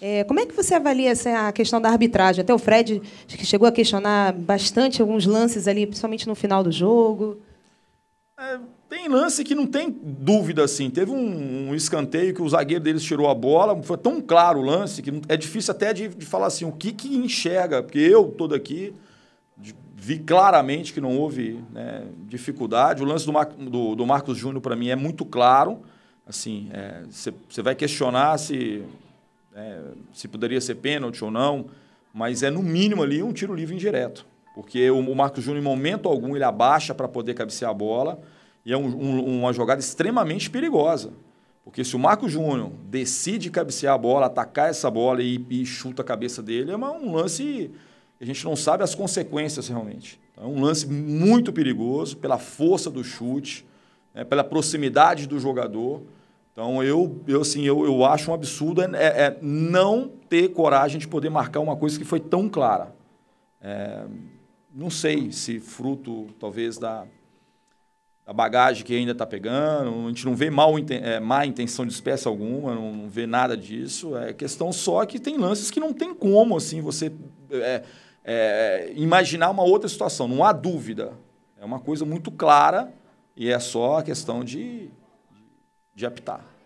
É, como é que você avalia essa, a questão da arbitragem? Até o Fred que chegou a questionar bastante alguns lances ali, principalmente no final do jogo. É, tem lance que não tem dúvida assim. Teve um, um, escanteio que o zagueiro deles tirou a bola. Foi tão claro o lance que é difícil até de, de falar assim o que, que enxerga, porque eu todo aqui vi claramente que não houve né, dificuldade. O lance do, Mar do, do Marcos Júnior, para mim, é muito claro. Assim, você é, vai questionar se né, se poderia ser pênalti ou não, mas é no mínimo ali um tiro livre indireto. Porque o, Marcos Júnior, em momento algum, ele abaixa para poder cabecear a bola e é um, um, uma jogada extremamente perigosa. Porque se o Marcos Júnior decide cabecear a bola, atacar essa bola e, e chuta a cabeça dele, é uma, um lance que a gente não sabe as consequências realmente. Então, é um lance muito perigoso pela força do chute, né, pela proximidade do jogador. Então, eu, eu, assim, eu, eu acho um absurdo é, é, é não ter coragem de poder marcar uma coisa que foi tão clara. É, não sei se fruto, talvez, da, da bagagem que ainda está pegando, a gente não vê mal, é, má intenção de espécie alguma, não, vê nada disso. É questão só que tem lances que não tem como assim você é, é, imaginar uma outra situação, não há dúvida. É uma coisa muito clara e é só a questão de de apitar.